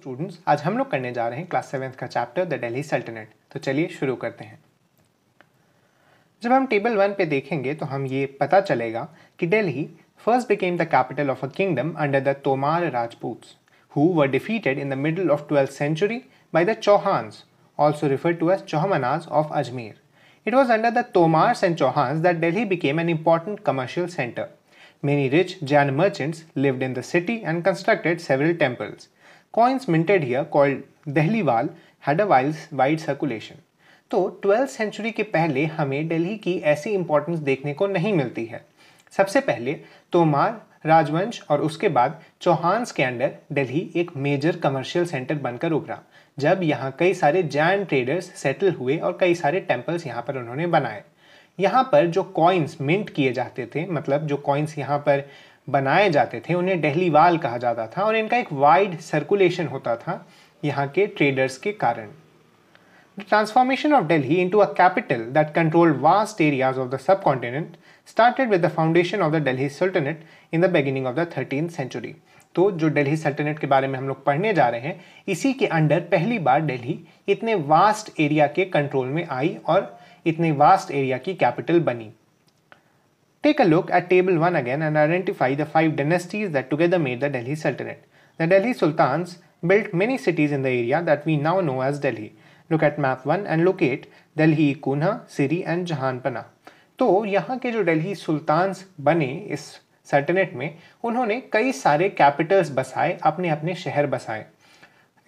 Students आज हम लोग करने जा रहे हैं क्लास सेवेंथ का चैप्टर द डेली सल्टनेट तो चलिए शुरू करते हैं जब हम टेबल वन पे देखेंगे तो हम ये पता चलेगा कि Delhi first became the capital of a kingdom under the Tomar Rajput who were defeated in the middle of twelfth century by the Chauhans also refer to as Chauhamanas of Ajmer it was under the Tomars and Chauhans that Delhi became an important commercial center. Many rich Jain merchants lived in the city and constructed several temples Coins minted here called Dehliwal had a wide circulation तो twelfth century के पहले हमें दिल्ली की ऐसी importance देखने को नहीं मिलती है सबसे पहले तोमार राजवंश और उसके बाद चौहान्स के अंडर दिल्ली एक मेजर कमर्शियल सेंटर बनकर उभरा जब यहाँ कई सारे जैन ट्रेडर्स सेटल हुए और कई सारे टेम्पल्स यहाँ पर उन्होंने बनाए यहाँ पर जो कॉइन्स मिंट किए जाते थे मतलब जो कॉइन्स यहाँ पर बनाए जाते थे उन्हें डेहली वाल कहा जाता था और इनका एक वाइड सर्कुलेशन होता था यहाँ के ट्रेडर्स के कारण the transformation of Delhi into a capital that control vast areas of the subcontinent started with the foundation of the Delhi sultanate in the beginning of the thirteen century तो जो daily sultanate के बारे में हम लोग पढ़ने जा रहे हैं इसी के अंडर पहली बार डेली इतने वास्ट एरिया के कंट्रोल में आई और इतने वास्ट एरिया की कैपिटल बनी Take a look at table 1 again and identify the five dynasties that together made the Delhi Sultanate. The Delhi Sultans built many cities in the area that we now know as Delhi. Look at map 1 and locate Delhi, Kunha, Siri and Jahanpana. तो यहाँ के जो Delhi sultans बने इस सल्तनत में उन्होंने कई सारे कैपिटल्स बसाए अपने अपने शहर बसाए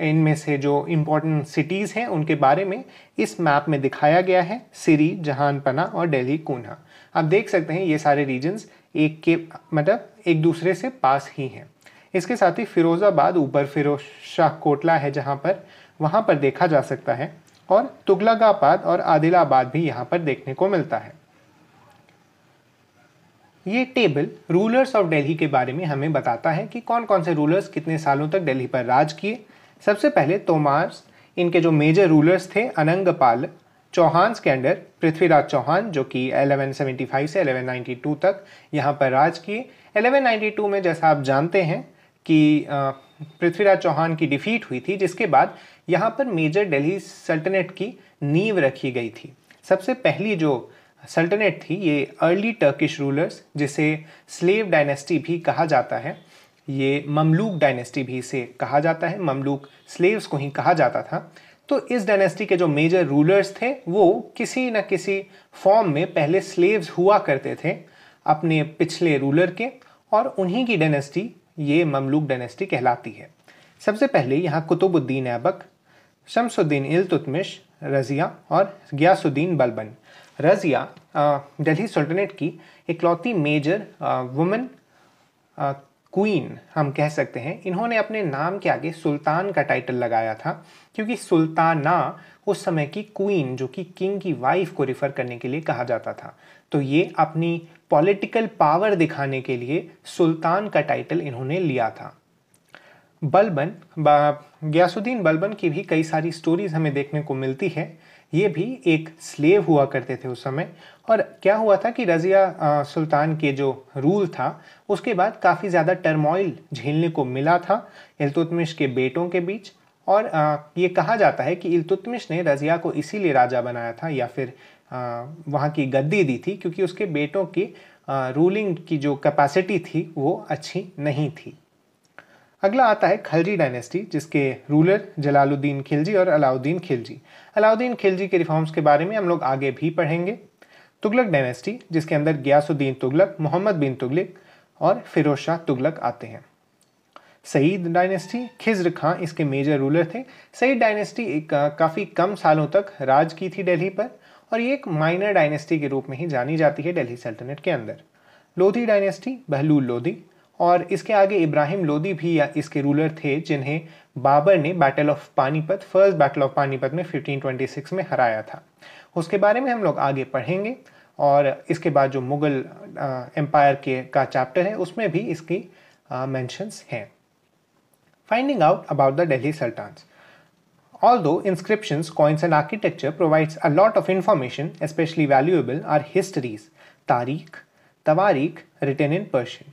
इनमें से जो इम्पोर्टेंट सिटीज़ हैं उनके बारे में इस मैप में दिखाया गया है सिरी जहानपना और दिल्ली कून्हा आप देख सकते हैं ये सारे रीजन्स एक के मतलब एक दूसरे से पास ही हैं इसके साथ ही फिरोज़ाबाद ऊपर फिरोज शाह कोटला है जहाँ पर वहाँ पर देखा जा सकता है और तुगलकाबाद और आदिलाबाद भी यहाँ पर देखने को मिलता है ये टेबल रूलर्स ऑफ दिल्ली के बारे में हमें बताता है कि कौन कौन से रूलर्स कितने सालों तक दिल्ली पर राज किए सबसे पहले तोमार्स इनके जो मेजर रूलर्स थे अनंगपाल चौहान के अंडर पृथ्वीराज चौहान जो कि 1175 से 1192 तक यहाँ पर राज किए 1192 में जैसा आप जानते हैं कि पृथ्वीराज चौहान की डिफीट हुई थी जिसके बाद यहाँ पर मेजर दिल्ली सल्टनेट की नींव रखी गई थी सबसे पहली जो सल्टनेट थी ये अर्ली टर्किश रूलर्स जिसे स्लेव डायनेस्टी भी कहा जाता है ये ममलूक डायनेस्टी भी इसे कहा जाता है ममलूक स्लेव्स को ही कहा जाता था तो इस डायनेस्टी के जो मेजर रूलर्स थे वो किसी न किसी फॉर्म में पहले स्लेव्स हुआ करते थे अपने पिछले रूलर के और उन्हीं की डायनेस्टी ये ममलूक डायनेस्टी कहलाती है सबसे पहले यहाँ कुतुबुद्दीन ऐबक शमसुद्दीन इल्तुतमिश रज़िया और गयासुद्दीन बलबन रज़िया दिल्ली सल्तनत की इकलौती मेजर वुमेन क्वीन हम कह सकते हैं इन्होंने अपने नाम के आगे सुल्तान का टाइटल लगाया था क्योंकि सुल्ताना उस समय की क्वीन जो कि किंग की वाइफ को रिफ़र करने के लिए कहा जाता था तो ये अपनी पॉलिटिकल पावर दिखाने के लिए सुल्तान का टाइटल इन्होंने लिया था बलबन गयासुद्दीन बलबन की भी कई सारी स्टोरीज हमें देखने को मिलती है ये भी एक स्लेव हुआ करते थे उस समय और क्या हुआ था कि रज़िया सुल्तान के जो रूल था उसके बाद काफ़ी ज़्यादा टर्मोइल झेलने को मिला था इल्तुतमिश के बेटों के बीच और आ, ये कहा जाता है कि इल्तुतमिश ने रज़िया को इसीलिए राजा बनाया था या फिर वहाँ की गद्दी दी थी क्योंकि उसके बेटों की आ, रूलिंग की जो कैपेसिटी थी वो अच्छी नहीं थी अगला आता है खलजी डायनेस्टी जिसके रूलर जलालुद्दीन खिलजी और अलाउद्दीन खिलजी अलाउद्दीन खिलजी के रिफॉर्म्स के बारे में हम लोग आगे भी पढ़ेंगे तुगलक डायनेस्टी जिसके अंदर गयासुद्दीन तुगलक मोहम्मद बिन तुगलक और फिरोज शाह तुगलक आते हैं सईद डायनेस्टी खिज्र खां इसके मेजर रूलर थे सईद डायनेस्टी एक काफ़ी कम सालों तक राज की थी दिल्ली पर और ये एक माइनर डायनेस्टी के रूप में ही जानी जाती है दिल्ली सल्तनत के अंदर लोधी डायनेस्टी बहलूल लोधी और इसके आगे इब्राहिम लोदी भी इसके रूलर थे जिन्हें बाबर ने battle of Panipat first battle of Panipat में 1526 में हराया था उसके बारे में हम लोग आगे पढ़ेंगे और इसके बाद जो मुगल एम्पायर के का चैप्टर है उसमें भी इसकी मैंशंस हैं finding out about the Delhi sultans although inscription coins and architecture provides a lot of information especially valuable are histories tarikh tawarikh written in Persian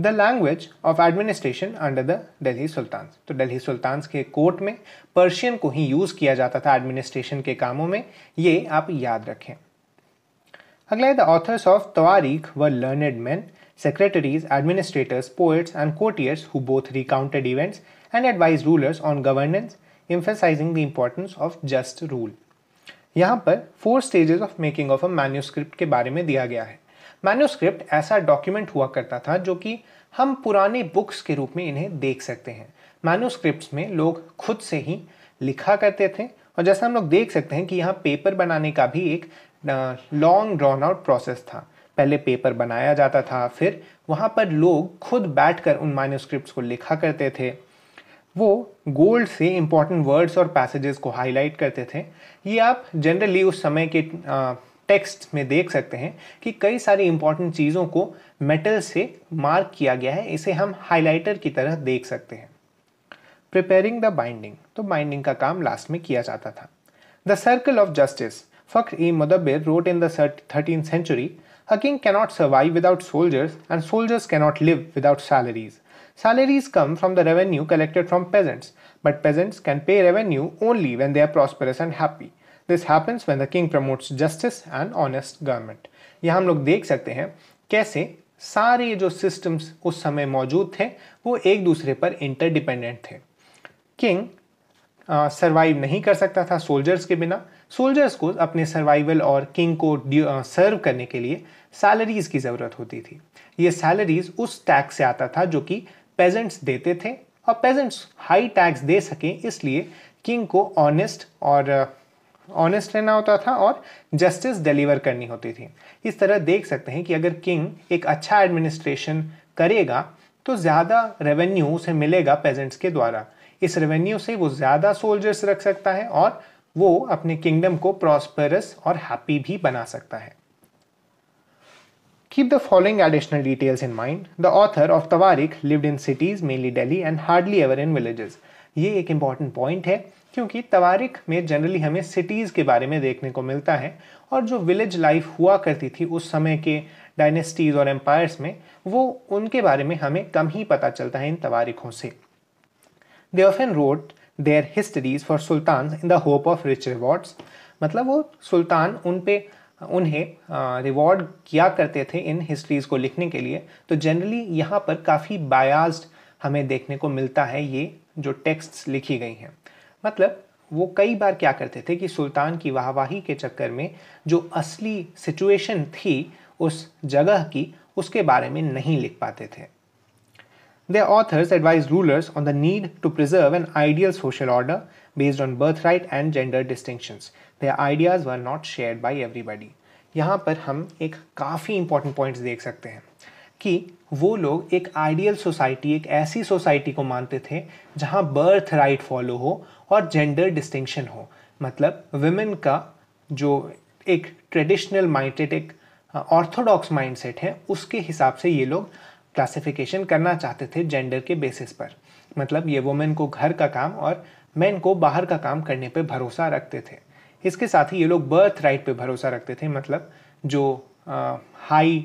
the language of administration under the Delhi sultan तो दिल्ली सुल्तान के court में Persian को ही use किया जाता था administration के कामों में ये आप याद रखें अगला है the author's of tawarikh were learned men secretaries administrators poets and courtiers who both recounted events and advise rulers on governance emphasizing the importance of just rule यहाँ पर four stages of making of a manuscript के बारे में दिया गया है manuscript ऐसा document हुआ करता था जो कि हम पुराने बुक्स के रूप में इन्हें देख सकते हैं मैन्यूस्क्रिप्ट में लोग खुद से ही लिखा करते थे और जैसा हम लोग देख सकते हैं कि यहाँ पेपर बनाने का भी एक लॉन्ग ड्रॉन आउट प्रोसेस था पहले पेपर बनाया जाता था फिर वहाँ पर लोग खुद बैठकर उन मैन्यूस्क्रिप्ट को लिखा करते थे वो गोल्ड से इम्पॉर्टेंट वर्ड्स और पैसेजेस को हाईलाइट करते थे ये आप जनरली उस समय के टेक्स्ट में देख सकते हैं कि कई सारी इंपॉर्टेंट चीज़ों को मेटल से मार्क किया गया है इसे हम हाइलाइटर की तरह देख सकते हैं प्रिपेयरिंग द बाइंडिंग तो बाइंडिंग का काम लास्ट में किया जाता था the circle of justice Fakhr i Mudabbir wrote in the thirteen century A king cannot survive without soldiers, and soldiers cannot live without salaries. Salaries come from the revenue collected from peasants, but peasants can pay revenue only when they are prosperous and happy. This happens when the king promotes justice and honest government ये हम लोग देख सकते हैं कैसे सारे जो systems उस समय मौजूद थे वो एक दूसरे पर इंटरडिपेंडेंट थे किंग सर्वाइव नहीं कर सकता था सोल्जर्स के बिना सोल्जर्स को अपने सर्वाइवल और किंग को सर्व करने के लिए सैलरीज की ज़रूरत होती थी ये सैलरीज उस टैक्स से आता था जो कि पेजेंट्स देते थे और पेजेंट्स हाई टैक्स दे सकें इसलिए किंग को ऑनेस्ट और ऑनेस्ट रहना होता था और जस्टिस डिलीवर करनी होती थी इस तरह देख सकते हैं कि अगर किंग एक अच्छा एडमिनिस्ट्रेशन करेगा तो ज़्यादा रेवेन्यू उसे मिलेगा पेजेंट्स के द्वारा इस रेवेन्यू से वो ज़्यादा सोल्जर्स रख सकता है और वो अपने किंगडम को प्रॉस्परस और हैप्पी भी बना सकता है Keep the following additional details in mind. The author of Tawarik lived in cities, mainly Delhi, and hardly ever in villages. ये एक important point है क्योंकि तवारिक में जनरली हमें सिटीज़ के बारे में देखने को मिलता है और जो विलेज लाइफ हुआ करती थी उस समय के डायनेस्टीज़ और एम्पायर्स में वो उनके बारे में हमें कम ही पता चलता है इन तवारिकों से they often wrote their histories for sultan in the hope of rich rewards मतलब वो सुल्तान उन पे उन्हें रिवॉर्ड किया करते थे इन हिस्ट्रीज़ को लिखने के लिए तो जनरली यहाँ पर काफ़ी बायाज हमें देखने को मिलता है ये जो टेक्स्ट्स लिखी गई हैं मतलब वो कई बार क्या करते थे कि सुल्तान की वाहवाही के चक्कर में जो असली सिचुएशन थी उस जगह की उसके बारे में नहीं लिख पाते थे the authors advise rulers on the need to preserve an ideal social order based on birth right and gender distinction the ideas were not shared by everybody यहाँ पर हम एक काफ़ी इंपॉर्टेंट पॉइंट देख सकते हैं कि वो लोग एक आइडियल सोसाइटी एक ऐसी सोसाइटी को मानते थे जहाँ बर्थ राइट फॉलो हो और जेंडर डिस्टिंक्शन हो मतलब वुमेन का जो एक ट्रेडिशनल माइंडेड एक ऑर्थोडॉक्स माइंडसेट है उसके हिसाब से ये लोग क्लासिफिकेशन करना चाहते थे जेंडर के बेसिस पर मतलब ये वुमेन को घर का काम और मैन को बाहर का काम करने पे भरोसा रखते थे इसके साथ ही ये लोग बर्थ राइट पे भरोसा रखते थे मतलब जो हाई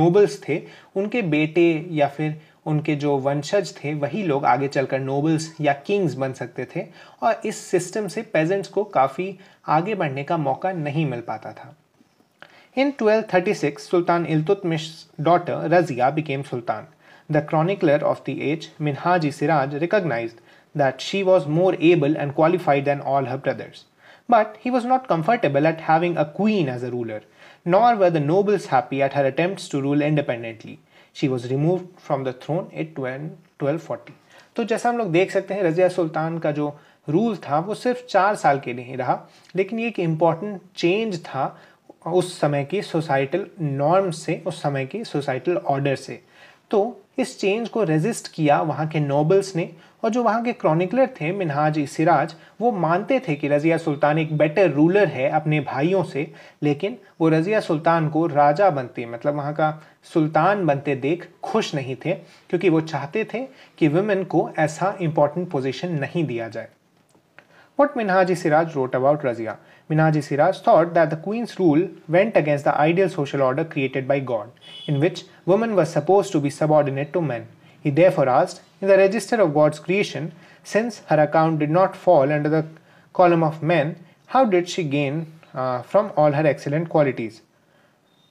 नोबल्स थे उनके बेटे या फिर उनके जो वंशज थे वही लोग आगे चलकर नोबल्स या किंग्स बन सकते थे और इस सिस्टम से पेजेंट्स को काफ़ी आगे बढ़ने का मौका नहीं मिल पाता था in 1236 sultan Iltutmish daughter Raziya became sultan the chronicler of the age Minhaj-i Siraj recognise that she was more able and qualified than all her brothers but he was not comfortable at having a queen as a ruler nor were the nobles happy at her attempt to rule independently she was remove from the throne at twelve forty तो जैसा हम लोग देख सकते हैं रजिया सुल्तान का जो rule था वो सिर्फ चार साल के लिए ही रहा लेकिन ये एक इम्पॉर्टेंट चेंज था उस समय की सोसाइटल नॉर्म से उस समय की सोसाइटल ऑर्डर से तो इस चेंज को रेजिस्ट किया वहाँ के नोबल्स ने और जो वहाँ के क्रॉनिकलर थे मिनहाज सिराज वो मानते थे कि रज़िया सुल्तान एक बेटर रूलर है अपने भाइयों से लेकिन वो रज़िया सुल्तान को राजा बनते मतलब वहाँ का सुल्तान बनते देख खुश नहीं थे क्योंकि वो चाहते थे कि वुमेन को ऐसा इंपॉर्टेंट पोजिशन नहीं दिया जाए what Minhaj Siraj wrote about Raziya Minaji Siraj thought that the Queen's rule went against the ideal social order created by God, in which women were supposed to be subordinate to men. He therefore asked, in the register of God's creation, since her account did not fall under the column of men, how did she gain uh, from all her excellent qualities?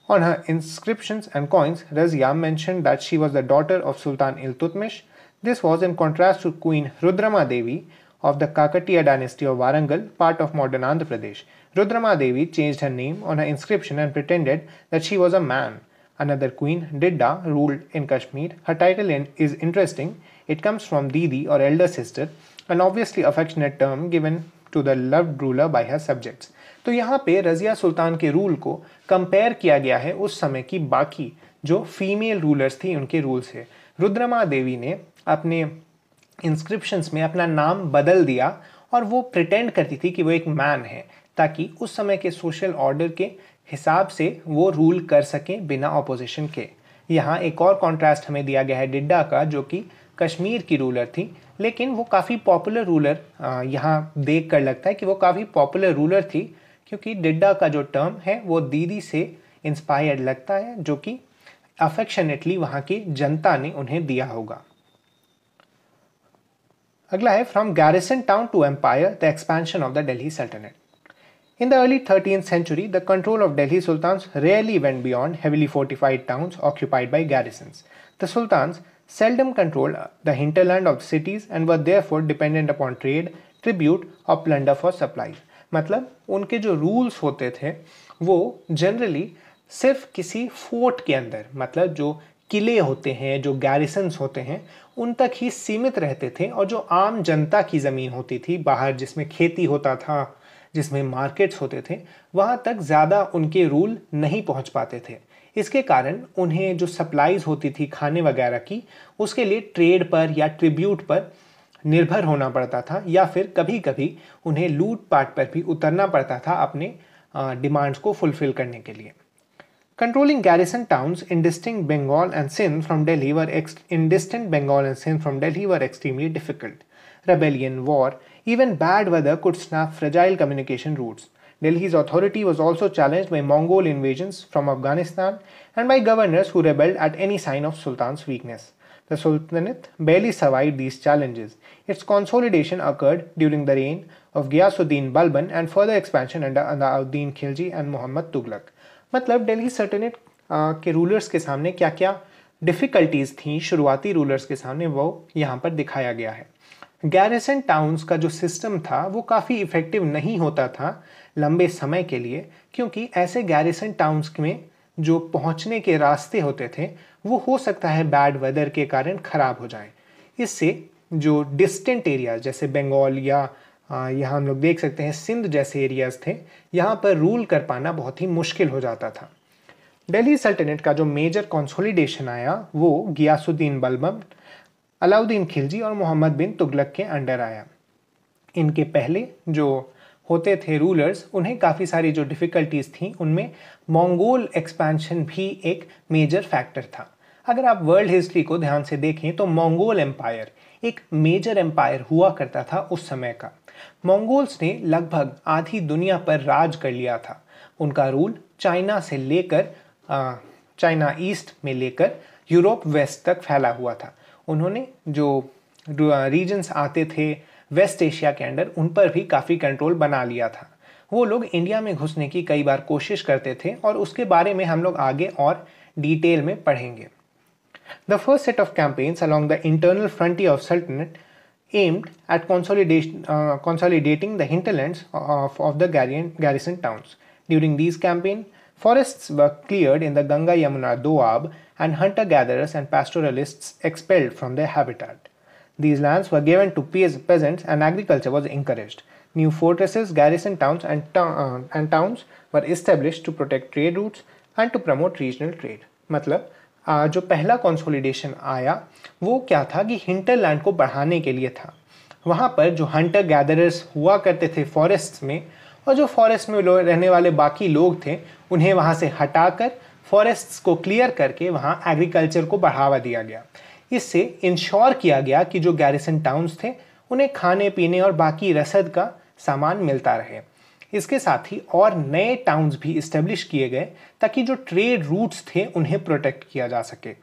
On her inscriptions and coins, Razia mentioned that she was the daughter of Sultan Iltutmish. This was in contrast to Queen Rudrama Devi, of the Kakatiya dynasty of Warangal, part of modern Andhra Pradesh. Rudrama Devi changed her name on her inscription and pretended that she was a man. Another queen, Didda, ruled in Kashmir. Her title is interesting. It comes from Didi or elder sister, an obviously affectionate term given to the loved ruler by her subjects. तो यहाँ पे रजिया सुल्तान के rule को compare किया गया है उस समय की बाकी जो फीमेल रूलर्स थी उनके रूल से रुद्रमा देवी ने अपने इंस्क्रिप्शंस में अपना नाम बदल दिया और वो प्रिटेंड करती थी कि वो एक मैन है ताकि उस समय के सोशल ऑर्डर के हिसाब से वो रूल कर सकें बिना ऑपोजिशन के यहाँ एक और कॉन्ट्रास्ट हमें दिया गया है डिड्डा का जो कि कश्मीर की रूलर थी लेकिन वो काफ़ी पॉपुलर रूलर यहाँ देख कर लगता है कि वो काफ़ी पॉपुलर रूलर थी क्योंकि डिड्डा का जो टर्म है वो दीदी से इंस्पायर्ड लगता है जो कि अफेक्शनेटली वहाँ की जनता ने उन्हें दिया होगा अगला है from garrison town to empire the expansion of the Delhi sultanate in the early thirteen century the control of Delhi sultan rarely went beyond heavily fortified towns occupied by garrison the sultan seldom control the hinterland of cities and were therefore dependent upon trade tribute और plunder for supply मतलब उनके जो rules होते थे वो generally सिर्फ किसी fort के अंदर मतलब जो किले होते हैं जो गैरिसन्स होते हैं उन तक ही सीमित रहते थे और जो आम जनता की ज़मीन होती थी बाहर जिसमें खेती होता था जिसमें मार्केट्स होते थे वहाँ तक ज़्यादा उनके रूल नहीं पहुँच पाते थे इसके कारण उन्हें जो सप्लाईज होती थी खाने वगैरह की उसके लिए ट्रेड पर या ट्रिब्यूट पर निर्भर होना पड़ता था या फिर कभी कभी उन्हें लूट पाट पर भी उतरना पड़ता था अपने डिमांड्स को फुलफ़िल करने के लिए Controlling garrison towns in distant Bengal and Sindh from Delhi were in distant Bengal and Sindh from Delhi were extremely difficult. Rebellion, war, even bad weather could snap fragile communication routes. Delhi's authority was also challenged by Mongol invasions from Afghanistan and by governors who rebelled at any sign of Sultan's weakness. The Sultanate barely survived these challenges. Its consolidation occurred during the reign of Ghiyasuddin Balban and further expansion under Alauddin Khilji and Muhammad Tughlaq. मतलब डेली सल्तनत uh, के rulers के सामने क्या क्या difficulties थी शुरुआती rulers के सामने वो यहाँ पर दिखाया गया है गैरसन टाउन्स का जो सिस्टम था वो काफ़ी इफ़ेक्टिव नहीं होता था लंबे समय के लिए क्योंकि ऐसे गैरसन टाउन्स में जो पहुँचने के रास्ते होते थे वो हो सकता है बैड वेदर के कारण ख़राब हो जाए इससे जो डिस्टेंट एरियाज जैसे बंगाल या यहाँ हम लोग देख सकते हैं सिंध जैसे एरियाज थे यहाँ पर रूल कर पाना बहुत ही मुश्किल हो जाता था दिल्ली सल्टनेट का जो मेजर कंसोलिडेशन आया वो गियासुद्दीन बलबम अलाउद्दीन खिलजी और मोहम्मद बिन तुगलक के अंडर आया इनके पहले जो होते थे रूलर्स उन्हें काफ़ी सारी जो डिफ़िकल्टीज़ थी उनमें मंगोल एक्सपेंशन भी एक मेजर फैक्टर था अगर आप वर्ल्ड हिस्ट्री को ध्यान से देखें तो मंगोल एम्पायर एक मेजर एम्पायर हुआ करता था उस समय का मंगोल्स ने लगभग आधी दुनिया पर राज कर लिया था उनका रूल चाइना से लेकर चाइना ईस्ट में लेकर यूरोप वेस्ट तक फैला हुआ था उन्होंने जो रीजन्स आते थे वेस्ट एशिया के अंडर उन पर भी काफ़ी कंट्रोल बना लिया था वो लोग इंडिया में घुसने की कई बार कोशिश करते थे और उसके बारे में हम लोग आगे और डिटेल में पढ़ेंगे the first set of campaigns along the internal frontier of sultanate aimed at consolidation, uh, consolidating the hinterlands of, of the garrison towns. During these campaigns, forests were cleared in the Ganga Yamuna Doab and hunter gatherers and pastoralists expelled from their habitat. These lands were given to peasants and agriculture was encouraged. New fortresses, garrison towns, and, uh, and towns were established to protect trade routes and to promote regional trade. मतलब जो पहला consolidation आया वो क्या था कि hinterland को बढ़ाने के लिए था वहाँ पर जो हंटर गैदरर्स हुआ करते थे फॉरेस्ट में और जो फॉरेस्ट में रहने वाले बाकी लोग थे उन्हें वहाँ से हटाकर फॉरेस्ट्स को क्लियर करके वहाँ एग्रीकल्चर को बढ़ावा दिया गया इससे इंश्योर किया गया कि जो गैरिसन टाउन्स थे उन्हें खाने पीने और बाकी रसद का सामान मिलता रहे इसके साथ ही और नए टाउन्स भी इस्टेब्लिश किए गए ताकि जो ट्रेड रूट्स थे उन्हें प्रोटेक्ट किया जा सके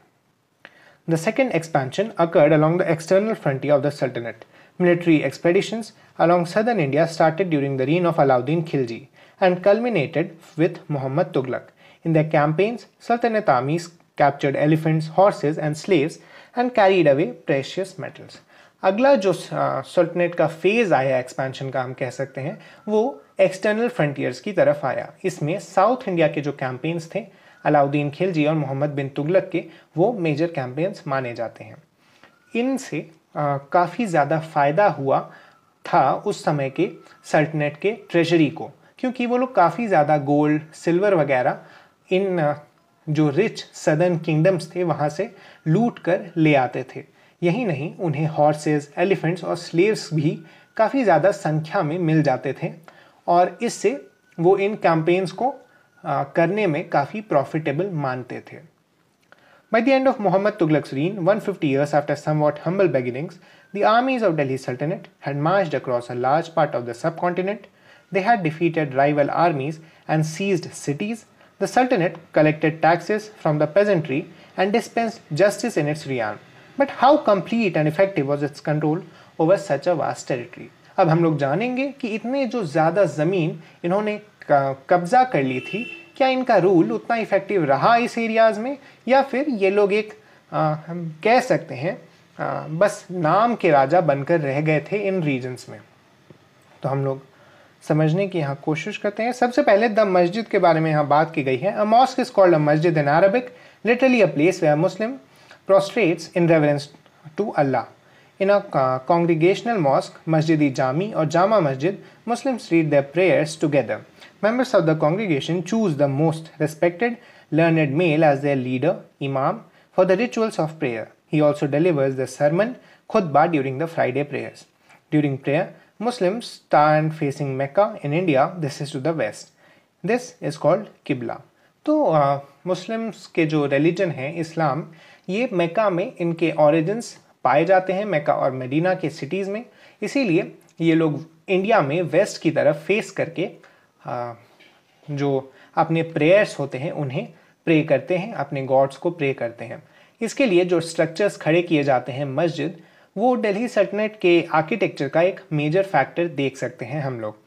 the second expansion occurred along the external frontier of the sultanate military expedition along southern India started during the reign of Alauddin Khalji and culminated with Muhammad Tughluq in the campaigns sultanate armies captured elephants horses and slaves and carried away precious metals अगला जो sultanate का phase आया expansion का हम कह सकते हैं वो एक्सटर्नल फ्रंटियर्स की तरफ आया इसमें साउथ इंडिया के जो कैंपेन्स थे अलाउद्दीन खिलजी और मोहम्मद बिन तुगलक के वो मेजर कैंपेन्स माने जाते हैं इनसे काफ़ी ज़्यादा फ़ायदा हुआ था उस समय के सल्टनेट के ट्रेजरी को क्योंकि वो लोग काफ़ी ज़्यादा गोल्ड सिल्वर वगैरह इन जो रिच सदर्न किंगडम्स थे वहाँ से लूट कर ले आते थे यही नहीं उन्हें हॉर्सेज एलिफेंट्स और स्लेव्स भी काफ़ी ज़्यादा संख्या में मिल जाते थे और इससे वो इन कैंपेन्स को आ, करने में काफ़ी प्रॉफिटेबल मानते थे by the end of Muhammad Tughluq सरीन one fifty years after somewhat humble beginnings the armies of Delhi sultanate had marched across a large part of the subcontinent they had defeated rival armies and seized cities the sultanate collected taxes from the peasantry and dispense justice in its realm but how complete and effective was its control over such a vast territory अब हम लोग जानेंगे कि इतने जो ज़्यादा ज़मीन इन्होंने कब्जा कर ली थी क्या इनका रूल उतना इफेक्टिव रहा इस एरियाज़ में या फिर ये लोग एक आ, हम कह सकते हैं आ, बस नाम के राजा बनकर रह गए थे इन रीजन्स में तो हम लोग समझने की यहाँ कोशिश करते हैं सबसे पहले द मस्जिद के बारे में यहाँ बात की गई है a mosque is called a masjid in Arabic literally a place where Muslim prostrates in reverence to Allah. In a uh, congregational mosque, Masjid-e-Jami or Jama Masjid, Muslims read their prayers together. Members of the congregation choose the most respected, learned male as their leader, Imam, for the rituals of prayer. He also delivers the sermon, khutbah during the Friday prayers. During prayer, Muslims stand facing Mecca in India, this is to the west. This is called Qibla. So uh, Muslims' के religion religion है ये मेका में इनके origins पाए जाते हैं मेका और मेडिना के सिटीज़ में इसीलिए ये लोग इंडिया में वेस्ट की तरफ फेस करके आ, जो अपने प्रेयर्स होते हैं उन्हें प्रे करते हैं अपने गॉड्स को प्रे करते हैं इसके लिए जो स्ट्रक्चर्स खड़े किए जाते हैं मस्जिद वो दिल्ली सल्टनेट के आर्किटेक्चर का एक मेजर फैक्टर देख सकते हैं हम लोग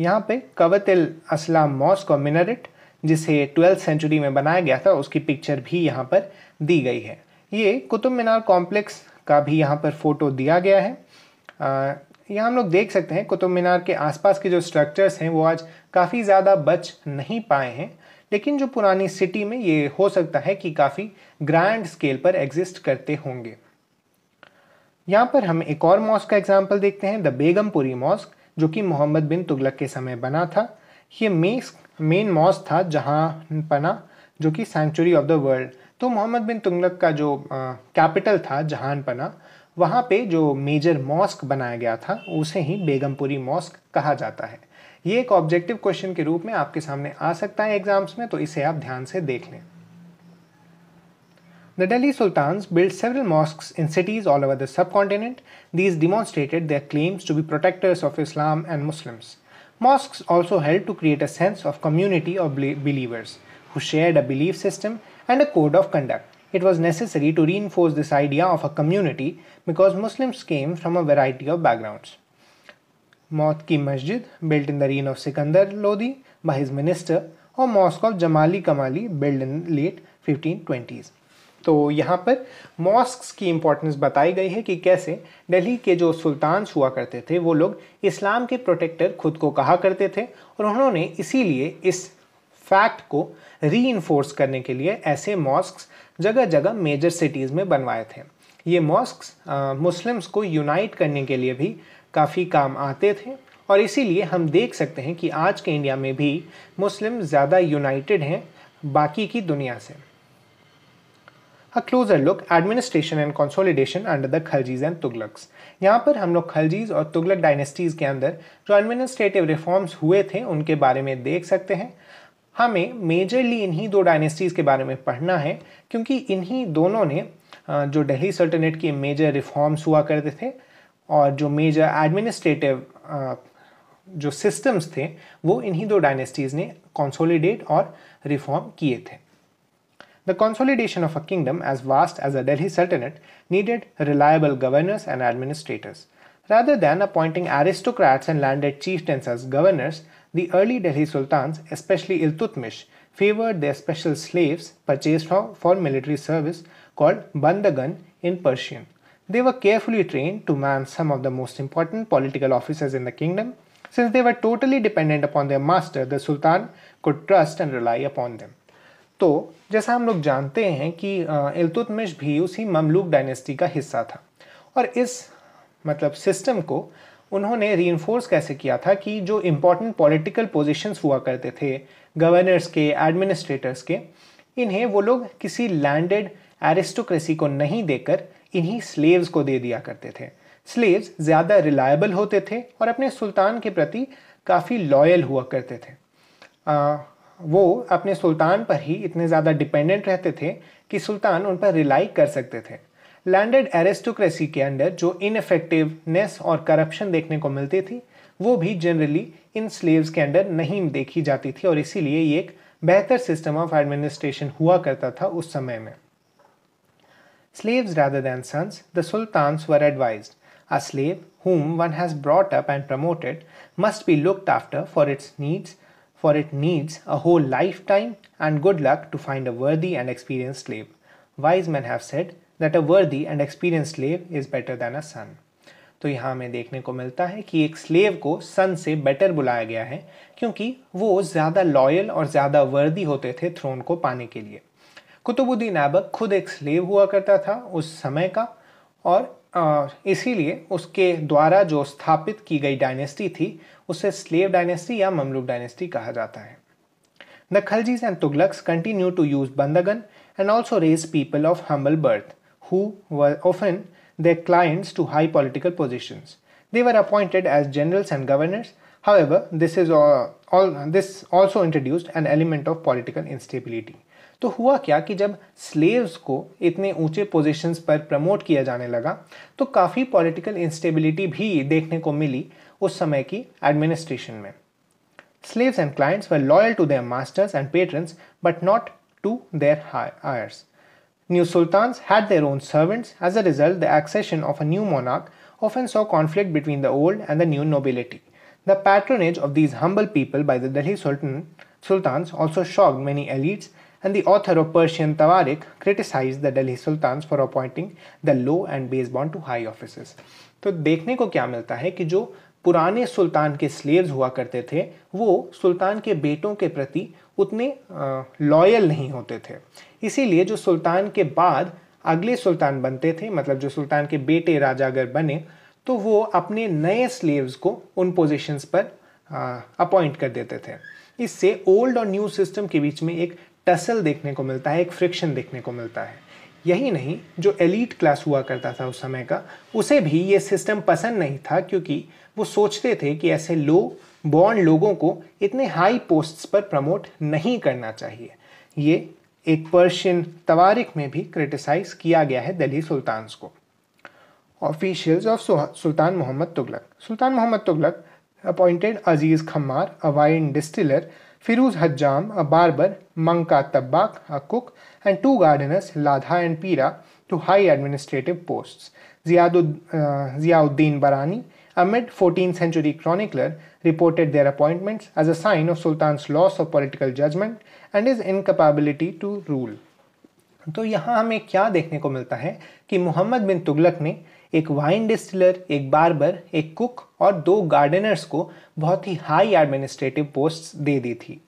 यहाँ पे कवत असलाम मॉस्क और मिनरेट जिसे ट्वेल्थ सेंचुरी में बनाया गया था उसकी पिक्चर भी यहाँ पर दी गई है ये कुतुब मीनार कॉम्प्लेक्स का भी यहाँ पर फोटो दिया गया है यहाँ हम लोग देख सकते हैं कुतुब मीनार के आसपास के जो स्ट्रक्चर्स हैं वो आज काफ़ी ज़्यादा बच नहीं पाए हैं लेकिन जो पुरानी सिटी में ये हो सकता है कि काफ़ी ग्रैंड स्केल पर एग्जिस्ट करते होंगे यहाँ पर हम एक और मॉस्क का एग्जाम्पल देखते हैं द बेगमपुरी मॉस्क जो कि मोहम्मद बिन तुगलक के समय बना था ये मेस मेन मॉस्क था जहाँ पना जो कि सेंचुरी ऑफ द वर्ल्ड तो मोहम्मद बिन तुगलक का जो कैपिटल था जहानपना वहाँ पे जो मेजर मॉस्क बनाया गया था उसे ही बेगमपुरी मॉस्क कहा जाता है ये एक ऑब्जेक्टिव क्वेश्चन के रूप में आपके सामने आ सकता है एग्जाम्स में तो इसे आप ध्यान से देख लें The Delhi Sultans built several mosques in cities all over the subcontinent. These demonstrated their claims to be protectors of Islam and Muslims. Mosques also helped to create a sense of community of believers who shared a belief system and a code of conduct. It was necessary to reinforce this idea of a community because Muslims came from a variety of backgrounds. Maut ki Masjid, built in the reign of Sikandar Lodi by his minister, और mosque of Jamali Kamali built in late 1520s तो यहाँ पर mask की importance बताई गई है कि कैसे दिल्ली के जो सुल्तान हुआ करते थे वो लोग इस्लाम के प्रोटेक्टर खुद को कहा करते थे और उन्होंने इसीलिए इस फैक्ट को री करने के लिए ऐसे मॉस्क जगह जगह मेजर सिटीज़ में बनवाए थे ये मॉस्क मुस्लिम्स को यूनाइट करने के लिए भी काफ़ी काम आते थे और इसीलिए हम देख सकते हैं कि आज के इंडिया में भी मुस्लिम ज़्यादा यूनाइटेड हैं बाकी की दुनिया से a closer look administration and consolidation under the Khaljis and Tughluqs यहाँ पर हम लोग खलजीज और तुगलक डायनेस्टीज़ के अंदर जो एडमिनिस्ट्रेटिव रिफॉर्म्स हुए थे उनके बारे में देख सकते हैं हमें मेजरली इन्हीं दो डायनेस्टीज के बारे में पढ़ना है क्योंकि इन्हीं दोनों ने जो दिल्ली सल्टनेट के मेजर रिफॉर्म्स हुआ करते थे और जो मेजर एडमिनिस्ट्रेटिव जो सिस्टम्स थे वो इन्हीं दो डायनेस्टीज ने कॉन्सोलिडेट और रिफॉर्म किए थे the consolidation of a kingdom as vast as a Delhi sultanate needed reliable governors and administrators rather than appointing aristocrats and landed chieftains as governors The early Delhi sultans, especially Iltutmish, favored their special slaves purchased for military service called bandagan in Persian. They were carefully trained to man some of the most important political offices in the kingdom. Since they were totally dependent upon their master, the sultan could trust and rely upon them. तो जैसा हम लोग जानते हैं कि इल्तुतमिश भी उसी Mamluk dynasty का हिस्सा था और इस मतलब सिस्टम को उन्होंने री कैसे किया था कि जो इम्पोर्टेंट पॉलिटिकल पोजिशन हुआ करते थे गवर्नर्स के एडमिनिस्ट्रेटर्स के इन्हें वो लोग किसी लैंडेड एरिस्टोक्रेसी को नहीं देकर इन्हीं स्लेव्स को दे दिया करते थे स्लेव्स ज़्यादा रिलायबल होते थे और अपने सुल्तान के प्रति काफ़ी लॉयल हुआ करते थे आ, वो अपने सुल्तान पर ही इतने ज़्यादा डिपेंडेंट रहते थे कि सुल्तान उन पर रिलाई कर सकते थे लैंडेड एरेस्टोक्रेसी के अंडर जो इनफेक्टिवनेस और करप्शन देखने को मिलती थी वो भी जनरली इन स्लेव्स के अंडर नहीं देखी जाती थी और इसीलिए ये एक बेहतर सिस्टम ऑफ एडमिनिस्ट्रेशन हुआ करता था उस समय में slaves rather than sons the sultans were advised a slave whom one has brought up and promoted must be looked after for its needs for it needs a whole lifetime and good luck to find a worthy and experience slave wise men have said that a worthy and experience slave is better than a son तो यहाँ हमें देखने को मिलता है कि एक slave को सन से बेटर बुलाया गया है क्योंकि वो ज़्यादा लॉयल और ज़्यादा वर्दी होते थे थ्रोन को पाने के लिए कुतुबुद्दीन ऐबक खुद एक स्लेव हुआ करता था उस समय का और इसीलिए उसके द्वारा जो स्थापित की गई डायनेस्टी थी उसे स्लेव डायनेस्टी या ममलूक डायनेस्टी कहा जाता है the Khaljis and Tughluqs continue to use bandagan and also raise people of humble birth who were often their clients to high political positions. They were appointed as generals and governors. However, this is all, all this also introduced an element of political instability. तो हुआ क्या कि जब slaves को इतने ऊंचे positions पर promote किया जाने लगा तो काफ़ी पॉलिटिकल इंस्टेबिलिटी भी देखने को मिली उस समय की एडमिनिस्ट्रेशन में slaves and clients were loyal to their masters and patrons but not to their heirs New sultans had their own servants, as a result, the accession of a new monarch often saw conflict between the old and the new nobility. The patronage of these humble people by the Delhi Sultan, sultans also shocked many elites, and the author of Persian Tawarik criticized the Delhi sultans for appointing the low and baseborn to high offices. तो देखने को क्या मिलता है कि जो पुराने सुल्तान के स्लेव्स हुआ करते थे वो सुल्तान के बेटों के प्रति उतने लॉयल नहीं होते थे इसीलिए जो सुल्तान के बाद अगले सुल्तान बनते थे मतलब जो सुल्तान के बेटे राजा अगर बने तो वो अपने नए स्लेव्स को उन पोजीशंस पर अपॉइंट कर देते थे इससे ओल्ड और न्यू सिस्टम के बीच में एक टसल देखने को मिलता है एक फ्रिक्शन देखने को मिलता है यही नहीं जो एलिट क्लास हुआ करता था उस समय का उसे भी ये सिस्टम पसंद नहीं था क्योंकि वो सोचते थे कि ऐसे लो बॉन्ड लोगों को इतने हाई पोस्ट्स पर प्रमोट नहीं करना चाहिए ये एक पर्शियन तवारिक में भी क्रिटिसाइज किया गया है दिल्ली सुल्तान को officials of sultan Muhammad Tughluq sultan Muhammad Tughluq appointed Aziz Khammar a wine distiller Firuz Hajjam a barber Manka Tabbakh a cook and two gardeners Ladha and Pira to high administrative posts. Ziyauddin uh, Barani a mid-14th century chronicler reported their appointments as a sign of Sultan's loss of political judgment and his incapability to rule. तो यहाँ हमें क्या देखने को मिलता है कि मोहम्मद बिन तुगलक ने एक वाइन डिस्टिलर एक बारबर एक कुक और दो गार्डनर्स को बहुत ही हाई एडमिनिस्ट्रेटिव पोस्ट्स दे दी थी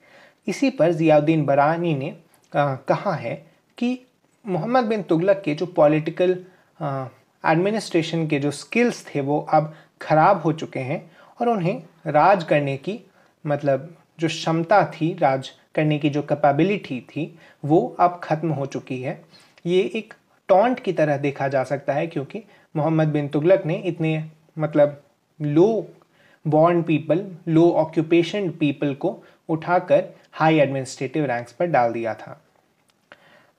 इसी पर जियाउद्दीन बरानी ने आ, कहा है कि मोहम्मद बिन तुगलक के जो पॉलिटिकल एडमिनिस्ट्रेशन के जो स्किल्स थे वो अब खराब हो चुके हैं और उन्हें राज करने की मतलब जो क्षमता थी राज करने की जो कैपेबिलिटी थी वो अब ख़त्म हो चुकी है ये एक टॉन्ट की तरह देखा जा सकता है क्योंकि मोहम्मद बिन तुगलक ने इतने मतलब low born people low occupation people को उठाकर हाई एडमिनिस्ट्रेटिव रैंक्स पर डाल दिया था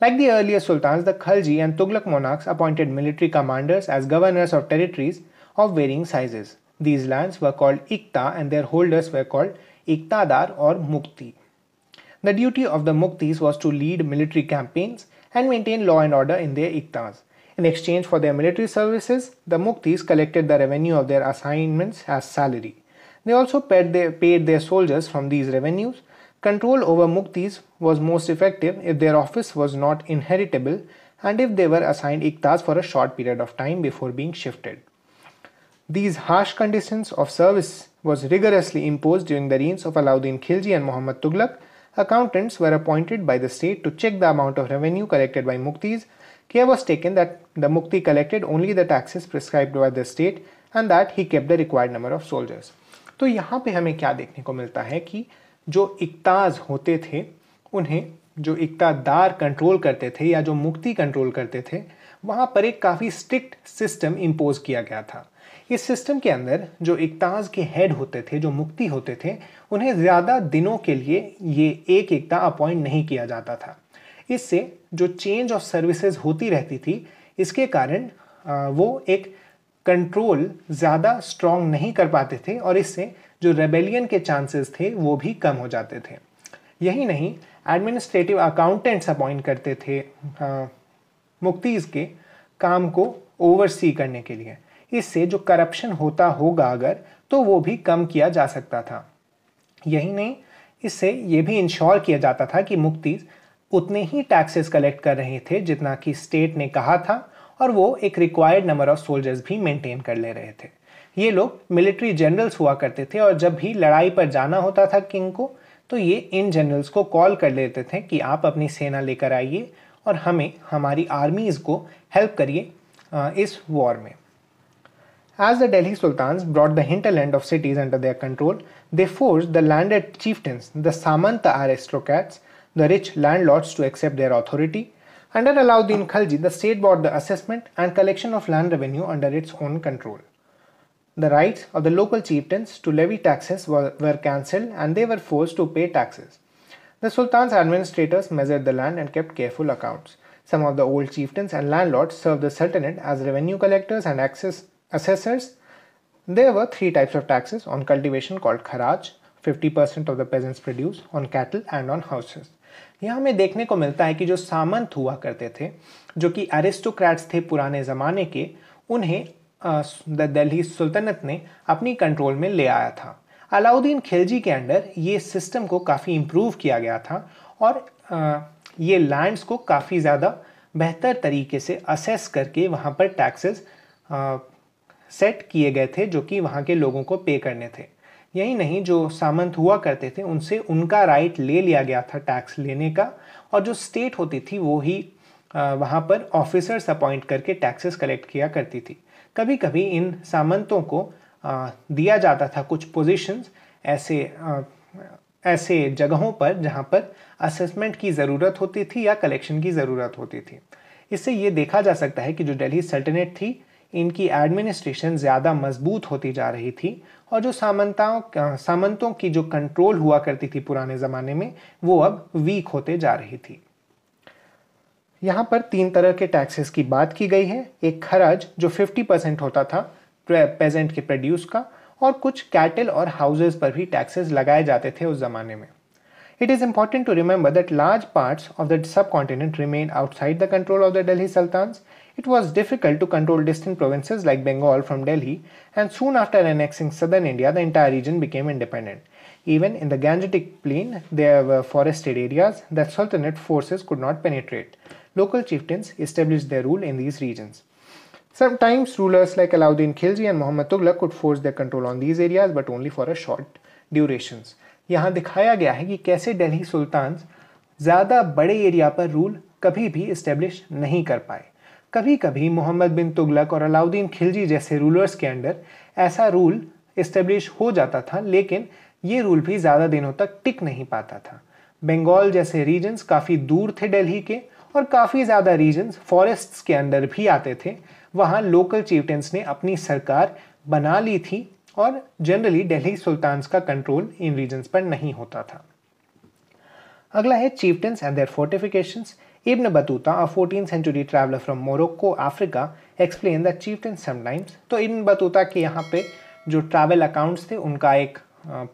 like the sultan the the Khalji and Tughluq monarchs appointed military commanders as governors of territories of varying sizes. These lands were called ikta and their holders were called iktadar or mukti. The duty of the muktis was to lead military campaigns and maintain law and order in their iktas. In exchange for their military services, the muktis collected the revenue of their assignments as salary. They also paid their, paid their soldiers from these revenues. Control over muktis was most effective if their office was not inheritable and if they were assigned iktas for a short period of time before being shifted. These harsh conditions of service was rigorously imposed during the reigns of Alauddin Khilji and Muhammad Tughlaq. Accountants were appointed by the state to check the amount of revenue collected by muktis. Care was taken that the mukti collected only the taxes prescribed by the state and that he kept the required number of soldiers. तो यहाँ पे हमें क्या देखने को मिलता है कि जो इकताज होते थे उन्हें जो इकतादार कंट्रोल करते थे या जो मुक्ति कंट्रोल करते थे वहाँ पर एक काफ़ी स्ट्रिक्ट सिस्टम इम्पोज किया गया था इस सिस्टम के अंदर जो एकताज के हेड होते थे जो मुक्ति होते थे उन्हें ज़्यादा दिनों के लिए ये एक एकता अपॉइंट नहीं किया जाता था इससे जो चेंज ऑफ सर्विसेज होती रहती थी इसके कारण वो एक कंट्रोल ज़्यादा स्ट्रॉन्ग नहीं कर पाते थे और इससे जो रेबेलियन के चांसेस थे वो भी कम हो जाते थे यही नहीं एडमिनिस्ट्रेटिव अकाउंटेंट्स अपॉइंट करते थे मुफ्तीज़ के काम को ओवरसी करने के लिए इससे जो करप्शन होता होगा अगर तो वो भी कम किया जा सकता था यही नहीं इससे ये भी इंश्योर किया जाता था कि मुक्ति उतने ही टैक्सेस कलेक्ट कर रहे थे जितना कि स्टेट ने कहा था और वो एक रिक्वायर्ड नंबर ऑफ सोल्जर्स भी मेंटेन कर ले रहे थे ये लोग मिलिट्री जनरल्स हुआ करते थे और जब भी लड़ाई पर जाना होता था किंग को तो ये इन जनरल्स को कॉल कर लेते थे कि आप अपनी सेना लेकर आइए और हमें हमारी आर्मीज़ को हेल्प करिए इस वॉर में As the Delhi Sultans brought the hinterland of cities under their control, they forced the landed chieftains, the Samanta aristocrats, the rich landlords to accept their authority. Under Alauddin Khalji, the state board the assessment and collection of land revenue under its own control. The rights of the local chieftains to levy taxes were, were cancelled and they were forced to pay taxes. The Sultan's administrators measured the land and kept careful accounts. Some of the old chieftains and landlords served the Sultanate as revenue collectors and access assessors. There were three types of taxes on cultivation called kharaj, 50% of the peasants produce, on cattle and on houses. यहाँ हमें देखने को मिलता है कि जो सामंत हुआ करते थे जो कि एरिस्टोक्रेट्स थे पुराने ज़माने के उन्हें दिल्ली सुल्तनत ने अपनी कंट्रोल में ले आया था अलाउद्दीन खिलजी के अंडर ये सिस्टम को काफ़ी इम्प्रूव किया गया था और आ, ये लैंड्स को काफ़ी ज़्यादा बेहतर तरीके से असेस करके वहाँ पर टैक्सेस सेट किए गए थे जो कि वहाँ के लोगों को पे करने थे यही नहीं जो सामंत हुआ करते थे उनसे उनका राइट ले लिया गया था टैक्स लेने का और जो स्टेट होती थी वो ही वहाँ पर ऑफिसर्स अपॉइंट करके टैक्सेस कलेक्ट किया करती थी कभी कभी इन सामंतों को दिया जाता था कुछ पोजीशंस ऐसे ऐसे जगहों पर जहाँ पर असेसमेंट की ज़रूरत होती थी या कलेक्शन की ज़रूरत होती थी इससे ये देखा जा सकता है कि जो दिल्ली सल्टनेट थी इनकी एडमिनिस्ट्रेशन ज़्यादा मजबूत होती जा रही थी और जो सामंताओं सामंतों की जो कंट्रोल हुआ करती थी पुराने ज़माने में वो अब वीक होते जा रही थी यहाँ पर तीन तरह के टैक्सेस की बात की गई है एक खराज जो 50 परसेंट होता था पेजेंट के प्रोड्यूस का और कुछ कैटल और हाउसेस पर भी टैक्सेस लगाए जाते थे उस ज़माने में is is to remember that large parts of the subcontinent remained outside the control of the Delhi sultan It was difficult to control distant provinces like Bengal from Delhi, and soon after annexing southern India, the entire region became independent. Even in the Gangetic plain, there were forested areas that Sultanate forces could not penetrate. Local chieftains established their rule in these regions. Sometimes rulers like Alauddin Khilji and Muhammad Tughlaq could force their control on these areas, but only for a short durations. यहाँ दिखाया गया है कि कैसे दिल्ली सुल्तान ज़्यादा बड़े area पर rule कभी भी इस्टेब्लिश नहीं कर पाए कभी कभी मोहम्मद बिन तुगलक और अलाउद्दीन खिलजी जैसे रूलर्स के अंडर ऐसा रूल इस्टेब्लिश हो जाता था लेकिन ये रूल भी ज़्यादा दिनों तक टिक नहीं पाता था बंगाल जैसे रीजन्स काफ़ी दूर थे दिल्ली के और काफ़ी ज़्यादा रीजन्स फॉरेस्ट्स के अंडर भी आते थे वहाँ लोकल चीफ्टेंस ने अपनी सरकार बना ली थी और जनरली दिल्ली सुल्तान्स का कंट्रोल इन रीजन्स पर नहीं होता था अगला है chieftains and their fortifications Ibn Battuta, a 14th century traveler from Morocco, Africa, explained that chieftains sometimes, So Ibn Battuta के यहाँ पे travel accounts थे उनका एक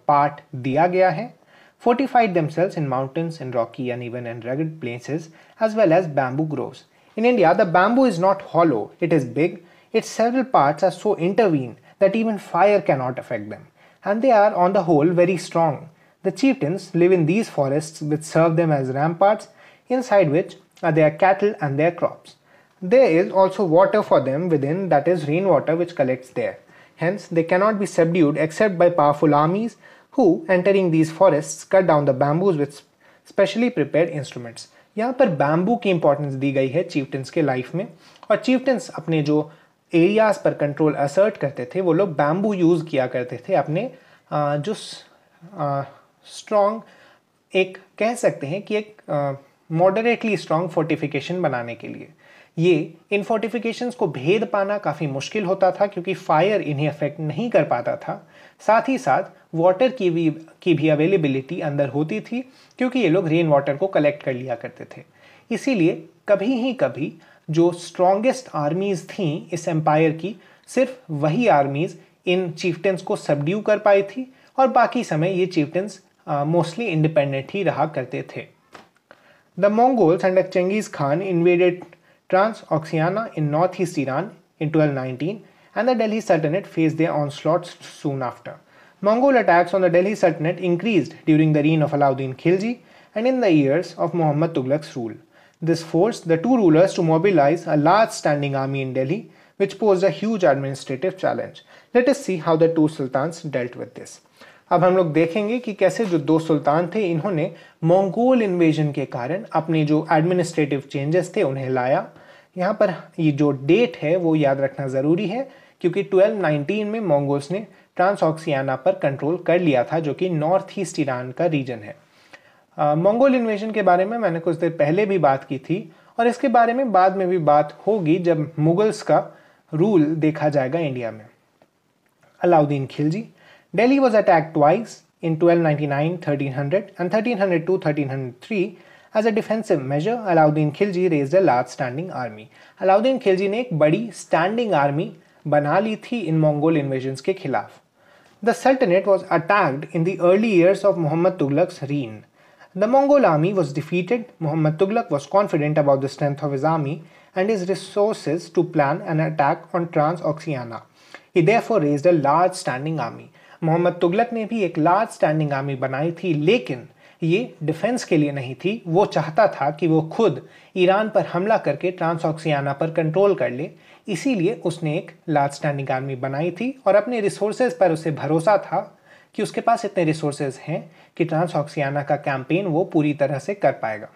part दिया गया है fortified themselves in mountains in rocky uneven and rugged places as well as bamboo groves. In India, the bamboo is not hollow, it is big, its several parts are so intervened that even fire cannot affect them, and they are on the whole very strong. The chieftains live in these forests which serve them as ramparts, inside which their cattle and their crops. There is also water for them within, that is rainwater which collects there. Hence, they cannot be subdued except by powerful armies who, entering these forests, cut down the bamboos with specially prepared instruments. यहाँ पर bamboo की importance दी गई है चीफ्टन्स के life में और चीफ्टन्स अपने जो एरियाज पर कंट्रोल असर्ट करते थे वो लोग बैम्बू यूज़ किया करते थे अपने जो स्ट्रॉन्ग एक कह सकते हैं कि एक मॉडरेटली स्ट्रॉन्ग फोर्टिफिकेशन बनाने के लिए ये इन फोर्टिफिकेशन को भेद पाना काफ़ी मुश्किल होता था क्योंकि फायर इन्हें अफेक्ट नहीं कर पाता था साथ ही साथ वाटर की भी की भी अवेलेबिलिटी अंदर होती थी क्योंकि ये लोग रेन वाटर को कलेक्ट कर लिया करते थे इसीलिए कभी ही कभी जो स्ट्रॉन्गेस्ट आर्मीज़ थी इस एम्पायर की सिर्फ वही आर्मीज़ इन चीफ्टन्स को सबड्यू कर पाई थी और बाकी समय ये चीफ्टन्स मोस्टली इंडिपेंडेंट ही रहा करते थे The Mongols under Chengiz Khan invaded Transoxiana in northeast Iran in 1219 and the Delhi Sultanate faced their onslaughts soon after. Mongol attacks on the Delhi Sultanate increased during the reign of Alauddin Khilji and in the years of Muhammad Tughlaq's rule. This forced the two rulers to mobilize a large standing army in Delhi, which posed a huge administrative challenge. Let us see how the two sultans dealt with this. अब हम लोग देखेंगे कि कैसे जो दो सुल्तान थे इन्होंने मंगोल इन्वेजन के कारण अपने जो एडमिनिस्ट्रेटिव चेंजेस थे उन्हें लाया यहाँ पर ये जो डेट है वो याद रखना ज़रूरी है क्योंकि 1219 में मंगोल्स ने ट्रांसऑक्सियाना पर कंट्रोल कर लिया था जो कि नॉर्थ ईस्ट ईरान का रीजन है मंगोल इन्वेजन के बारे में मैंने कुछ देर पहले भी बात की थी और इसके बारे में बाद में भी बात होगी जब मुगल्स का रूल देखा जाएगा इंडिया में Alauddin Khilji Delhi was attacked twice in 1299-1300 and 1302-1303 as a defensive measure Alauddin Khilji raised a large standing army. Alauddin Khilji made ek badi standing army bana in Mongol invasions ke The Sultanate was attacked in the early years of Muhammad Tughlaq's reign. The Mongol army was defeated, Muhammad Tughlaq was confident about the strength of his army and his resources to plan an attack on Transoxiana. He therefore raised a large standing army. Mohammad Tughlaq ने भी एक large standing army बनाई थी लेकिन ये defence के लिए नहीं थी वो चाहता था कि वो खुद ईरान पर हमला करके ट्रांसऑक्सियाना पर कंट्रोल कर ले इसीलिए उसने एक लार्ज स्टैंडिंग आर्मी बनाई थी और अपने रिसोर्सेज पर उसे भरोसा था कि उसके पास इतने रिसोर्सेज हैं कि ट्रांसऑक्सियाना का कैंपेन वो पूरी तरह से कर पाएगा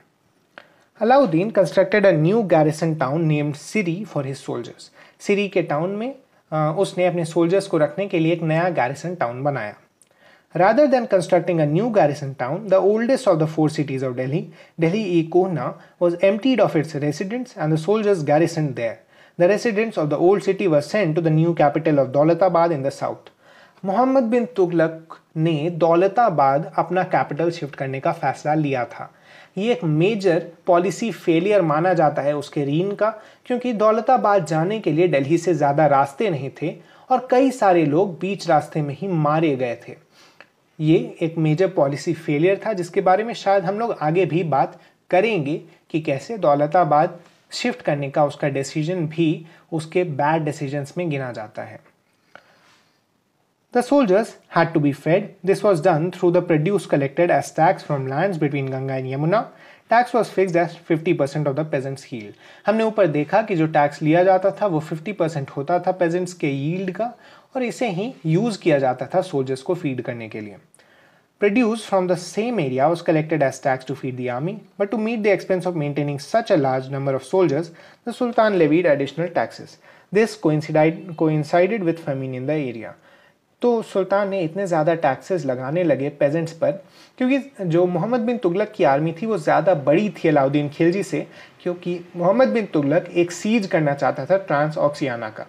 Alauddin constructed a new garrison town named Siri for his soldiers Siri के टाउन में उसने अपने सोल्जर्स को रखने के लिए एक नया गैरिसन टाउन बनाया rather than constructing a new garrison town the oldest of the four cities of Delhi Delhi i Kohna was emptied of its residents and the soldiers garrison there the residents of the old city were sent to the new capital of Daulatabad in the south Muhammad bin Tughluq ने दौलताबाद अपना capital shift करने का फैसला लिया था ये एक major policy failure माना जाता है उसके रीन का क्योंकि दौलताबाद जाने के लिए दिल्ली से ज़्यादा रास्ते नहीं थे और कई सारे लोग बीच रास्ते में ही मारे गए थे ये एक मेजर पॉलिसी फेलियर था जिसके बारे में शायद हम लोग आगे भी बात करेंगे कि कैसे दौलताबाद शिफ्ट करने का उसका डिसीजन भी उसके बैड डिसीजंस में गिना जाता है The soldiers had to be fed. This was done through the produce collected as tax from lands between Ganga and Yamuna. Tax was fixed as 50 percent of the peasants' yield. हमने ऊपर देखा कि जो tax लिया जाता था वो 50 percent होता था peasants' के यील्ड का और इसे ही यूज़ किया जाता था सोल्जर्स को करने के लिए Produce from the same area was collected as tax to feed the army, but to meet the expense of maintaining such a large number of soldiers, the Sultan levied additional taxes. This coincided, coincided with famine in the area. तो सुल्तान ने इतने ज़्यादा taxes लगाने लगे pageants पर क्योंकि जो मोहम्मद बिन तुगलक की आर्मी थी वो ज़्यादा बड़ी थी अलाउद्दीन खिलजी से क्योंकि मोहम्मद बिन तुगलक एक सीज करना चाहता था ट्रांस ऑक्सियाना का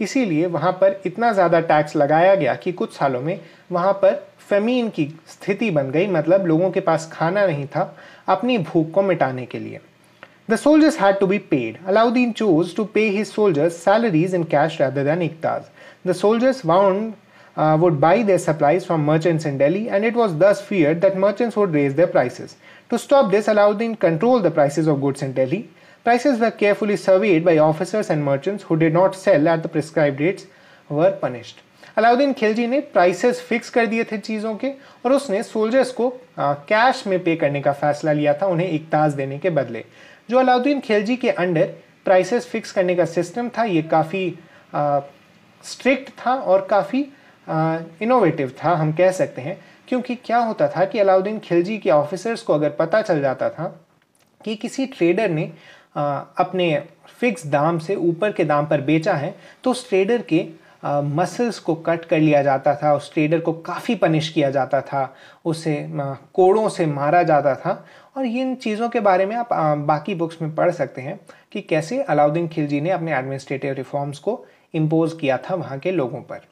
इसीलिए वहाँ पर इतना ज़्यादा टैक्स लगाया गया कि कुछ सालों में वहाँ पर फमीन की स्थिति बन गई मतलब लोगों के पास खाना नहीं था अपनी भूख को मिटाने के लिए the soldiers had to be paid Alauddin chose to pay his soldiers salaries in cash rather than iqtas the soldiers would uh, would buy their supplies from merchants in Delhi, and it was thus feared that merchants would raise their prices. To stop this, Alauddin controlled the prices of goods in Delhi. Prices were carefully surveyed by officers and merchants who did not sell at the prescribed rates were punished. Alauddin Khalji ने prices fix कर दिए थे चीज़ों के और उसने soldiers को आ, cash में पे करने का फैसला लिया था उन्हें इकताज देने के बदले जो अलाउद्दीन खिलजी के अंडर प्राइसेस फिक्स करने का सिस्टम था ये काफ़ी स्ट्रिक्ट था और काफ़ी इनोवेटिव था हम कह सकते हैं क्योंकि क्या होता था कि अलाउद्दीन खिलजी के ऑफिसर्स को अगर पता चल जाता था कि किसी ट्रेडर ने आ, अपने फिक्स दाम से ऊपर के दाम पर बेचा है तो उस ट्रेडर के मसल्स को कट कर लिया जाता था उस ट्रेडर को काफ़ी पनिश किया जाता था उसे कोड़ों से मारा जाता था और इन चीज़ों के बारे में आप आ, बाकी बुक्स में पढ़ सकते हैं कि कैसे अलाउद्दीन खिलजी ने अपने एडमिनिस्ट्रेटिव रिफॉर्म्स को इम्पोज़ किया था वहाँ के लोगों पर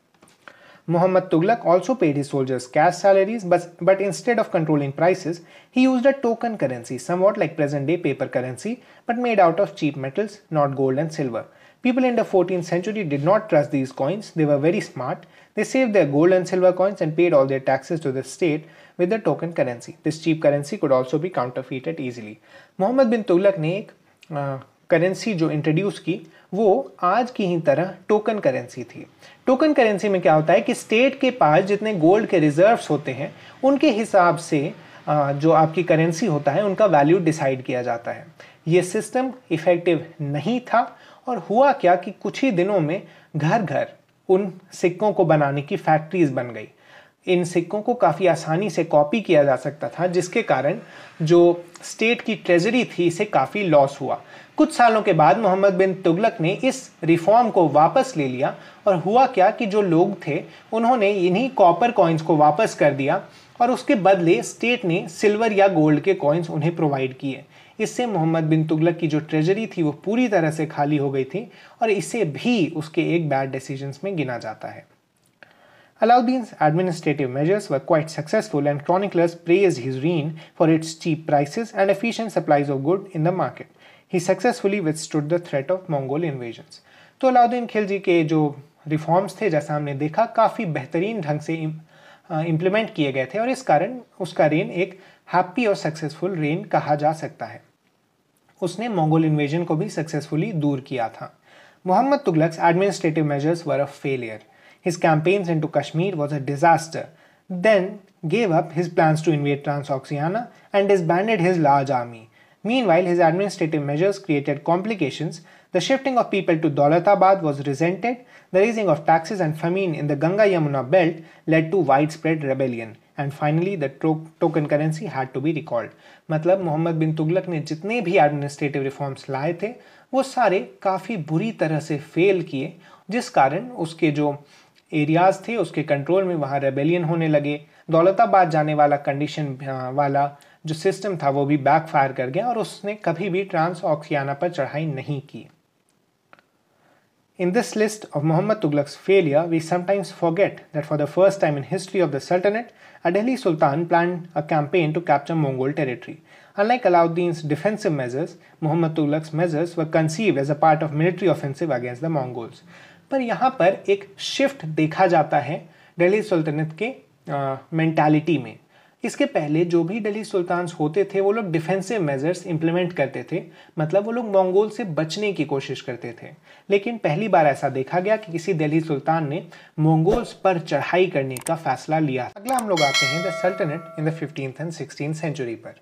Muhammad Tughlaq also paid his soldiers cash salaries, but, but instead of controlling prices, he used a token currency, somewhat like present day paper currency, but made out of cheap metals, not gold and silver. People in the 14th century did not trust these coins, they were very smart. They saved their gold and silver coins and paid all their taxes to the state with the token currency. This cheap currency could also be counterfeited easily. Mohammad bin Tughlaq ने एक uh, currency jo introduce ki, wo aaj ki hi tarah token currency thi. Token currency में क्या होता है कि state के पास जितने gold के रिजर्व्स होते हैं उनके हिसाब से जो आपकी करेंसी होता है उनका वैल्यू डिसाइड किया जाता है ये सिस्टम इफ़ेक्टिव नहीं था और हुआ क्या कि कुछ ही दिनों में घर घर उन सिक्कों को बनाने की फैक्ट्रीज बन गई इन सिक्कों को काफ़ी आसानी से कॉपी किया जा सकता था जिसके कारण जो स्टेट की ट्रेजरी थी इसे काफ़ी लॉस हुआ कुछ सालों के बाद मोहम्मद बिन तुगलक ने इस रिफॉर्म को वापस ले लिया और हुआ क्या कि जो लोग थे उन्होंने इन्हीं कॉपर कॉइन्स को वापस कर दिया और उसके बदले स्टेट ने सिल्वर या गोल्ड के कॉइन्स उन्हें प्रोवाइड किए इससे मोहम्मद बिन तुगलक की जो ट्रेजरी थी वो पूरी तरह से खाली हो गई थी और इसे भी उसके एक बैड डिसीजंस में गिना जाता है Alauddin administrative measures were quite successful and chroniclers praise his reign for its cheap prices and efficient supplies of goods in the market he successfully withstood the threat of Mongol invasions तो अलाउद्दीन खिलजी के जो reforms थे जैसा हमने देखा काफ़ी बेहतरीन ढंग से इम्प्लीमेंट किए गए थे और इस कारण उसका रेन एक हैप्पी और सक्सेसफुल रेन कहा जा सकता है उसने मंगोल इन्वेजन को भी सक्सेसफुली दूर किया था Muhammad Tughluq's administrative measures were a failure his campaigns into Kashmir was a disaster then gave up his plans to invade Transoxiana and disbanded his large army Meanwhile, his administrative measures created complications. The shifting of people to Daulatabad was resented. The raising of taxes and famine in the Ganga Yamuna belt led to widespread rebellion. And finally the token currency had to be recalled मतलब मोहम्मद बिन तुगलक ने जितने भी administrative reforms लाए थे वो सारे काफ़ी बुरी तरह से फेल किए जिस कारण उसके जो एरियाज थे उसके कंट्रोल में वहाँ रेबेलियन होने लगे दौलताबाद जाने वाला कंडीशन वाला जो सिस्टम था वो भी बैकफायर कर गया और उसने कभी भी ट्रांस ऑक्सियाना पर चढ़ाई नहीं की in this list of Muhammad Tughluq's failure we sometimes forget that for the first time in history of the sultanate a Delhi sultan plan a campaign to capture Mongol territory unlike Alauddin defensive measures Muhammad Tughluq's measures were conceive as a part of military offensive against the Mongols पर यहाँ पर एक shift देखा जाता है daily सुल्तनत के mentality uh, में इसके पहले जो भी डेली सुल्तान होते थे वो लोग डिफेंसिव मेजर्स इंप्लीमेंट करते थे मतलब वो लोग मंगोल से बचने की कोशिश करते थे लेकिन पहली बार ऐसा देखा गया कि किसी दिल्ली सुल्तान ने मंगोल्स पर चढ़ाई करने का फैसला लिया अगला हम लोग आते हैं the sultanate in the fifteen and sixteen century पर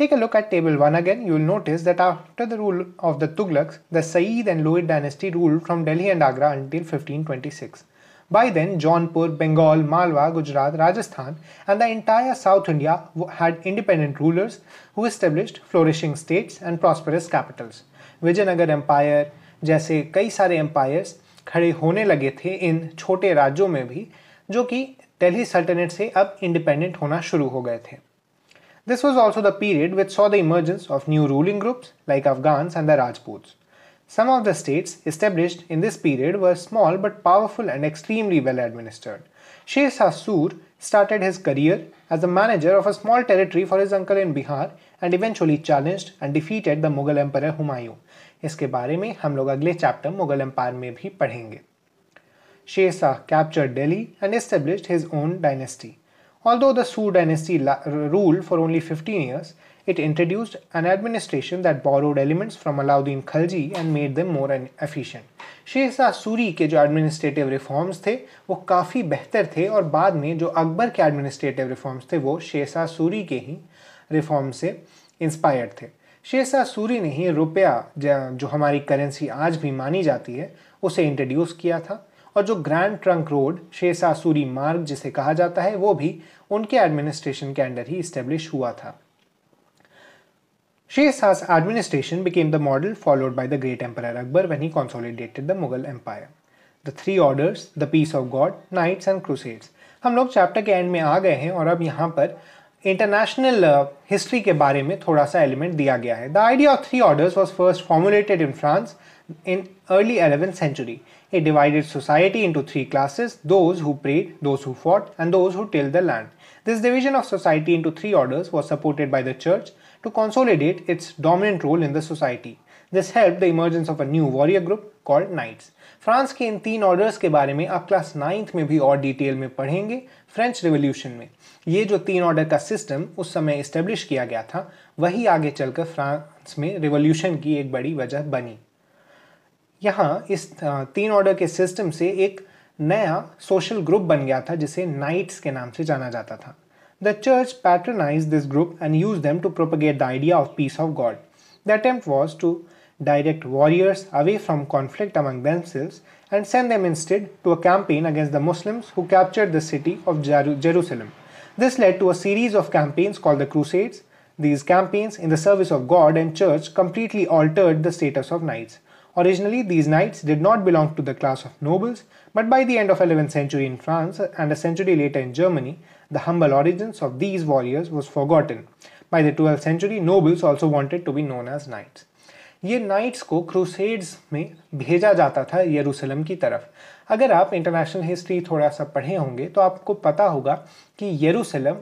Take a look at table 1 again, you will notice that after the rule of the Tughlaqs, the Sayyid and Loid dynasty ruled from Delhi and Agra until 1526. By then, Jaunpur, Bengal, Malwa, Gujarat, Rajasthan, and the entire South India had independent rulers who established flourishing states and prosperous capitals. Vijayanagar Empire जैसे कई सारे empires खड़े होने लगे थे इन छोटे राज्यों में भी जो कि Delhi Sultanate से अब independent होना शुरू हो गए थे This was also the period which saw the emergence of new ruling groups like Afghans and the Rajputs. Some of the states established in this period were small but powerful and extremely well administered. Sher Sur started his career as the manager of a small territory for his uncle in Bihar and eventually challenged and defeated the Mughal Emperor Humayun. इसके बारे में हम लोग अगले chapter Mughal empire में भी पढ़ेंगे Sher captured Delhi and established his own dynasty. Although the Su dynasty ruled for only 15 years, It introduced an administration that borrowed elements from Alauddin Khalji and made them more efficient. Shah Suri के जो administrative reforms थे वो काफ़ी बेहतर थे और बाद में जो अकबर के एडमिनिस्ट्रेटिव रिफॉर्म्स थे वो शेर शाह सूरी के ही रिफॉर्म से इंस्पायर्ड थे शेर शाह सूरी ने ही रुपया जो हमारी करेंसी आज भी मानी जाती है उसे इंट्रोड्यूस किया था और जो ग्रैंड ट्रंक रोड शेर शाह सूरी मार्ग जिसे कहा जाता है वो भी उनके एडमिनिस्ट्रेशन के अंडर ही इस्टेब्लिश हुआ था Shah's administration became the model followed by the great Emperor Akbar when he consolidated the Mughal Empire. The three orders, the peace of God, knights, and crusades. हम लोग चैप्टर के and में आ गए हैं और अब यहाँ पर इंटरनेशनल हिस्ट्री uh, के बारे में थोड़ा सा एलिमेंट दिया गया है the idea of three orders was first formulated in France in early 11th century. It divided society into three classes, those who prayed, those who fought, and those who tilled the land. This division of society into three orders was supported by the church to consolidate its dominant role in the society. This helped the emergence of a new warrior group called knights France के इन तीन orders के बारे में आप class ninth में भी और डिटेल में पढ़ेंगे फ्रेंच रिवोल्यूशन में ये जो तीन ऑर्डर का सिस्टम उस समय इस्टेब्लिश किया गया था वही आगे चलकर फ्रांस में रिवोल्यूशन की एक बड़ी वजह बनी यहाँ इस तीन ऑर्डर के सिस्टम से एक नया सोशल ग्रुप बन गया था जिसे नाइट्स के नाम से जाना जाता था The church patronized this group and used them to propagate the idea of peace of God. The attempt was to direct warriors away from conflict among themselves and send them instead to a campaign against the Muslims who captured the city of Jerusalem. This led to a series of campaigns called the Crusades. These campaigns, in the service of God and church, completely altered the status of knights. Originally, these knights did not belong to the class of nobles, but by the end of 11th century in France and a century later in Germany, The humble origins of these warriors was forgotten. By the 12th century, nobles also wanted to be known as knights. ये knights को crusades में भेजा जाता था यरूशलेम की तरफ अगर आप इंटरनेशनल हिस्ट्री थोड़ा सा पढ़े होंगे तो आपको पता होगा कि यरूशलेम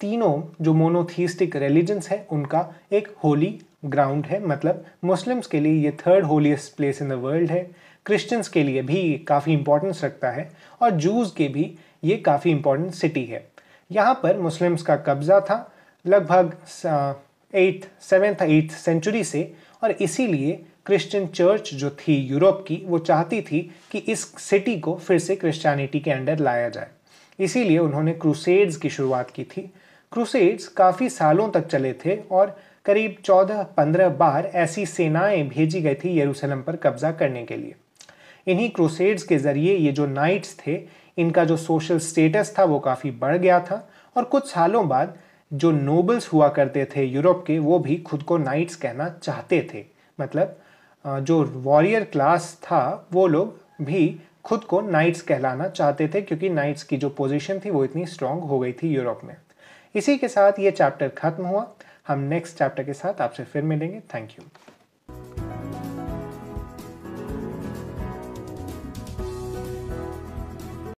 तीनों जो मोनोथीस्टिक रिलीजन्स हैं उनका एक होली ग्राउंड है मतलब मुस्लिम्स के लिए ये third holiest place in the world है क्रिश्चियंस के लिए भी काफ़ी इंपॉर्टेंस रखता है और जूज़ के भी ये काफ़ी इंपॉर्टेंट सिटी है यहाँ पर मुस्लिम्स का कब्ज़ा था लगभग एट्थ सेवेंथ एट्थ सेंचुरी से और इसीलिए क्रिश्चियन चर्च जो थी यूरोप की वो चाहती थी कि इस सिटी को फिर से क्रिश्चियनिटी के अंडर लाया जाए इसीलिए उन्होंने क्रूसेड्स की शुरुआत की थी क्रूसेड्स काफ़ी सालों तक चले थे और करीब 14-15 बार ऐसी सेनाएं भेजी गई थी यरूशलेम पर कब्जा करने के लिए इन्हीं क्रूसेड्स के ज़रिए ये जो नाइट्स थे इनका जो सोशल स्टेटस था वो काफ़ी बढ़ गया था और कुछ सालों बाद जो नोबल्स हुआ करते थे यूरोप के वो भी खुद को नाइट्स कहना चाहते थे मतलब जो वॉरियर क्लास था वो लोग भी खुद को नाइट्स कहलाना चाहते थे क्योंकि नाइट्स की जो पोजीशन थी वो इतनी स्ट्रांग हो गई थी यूरोप में इसी के साथ ये चैप्टर खत्म हुआ हम नेक्स्ट चैप्टर के साथ आपसे फिर मिलेंगे थैंक यू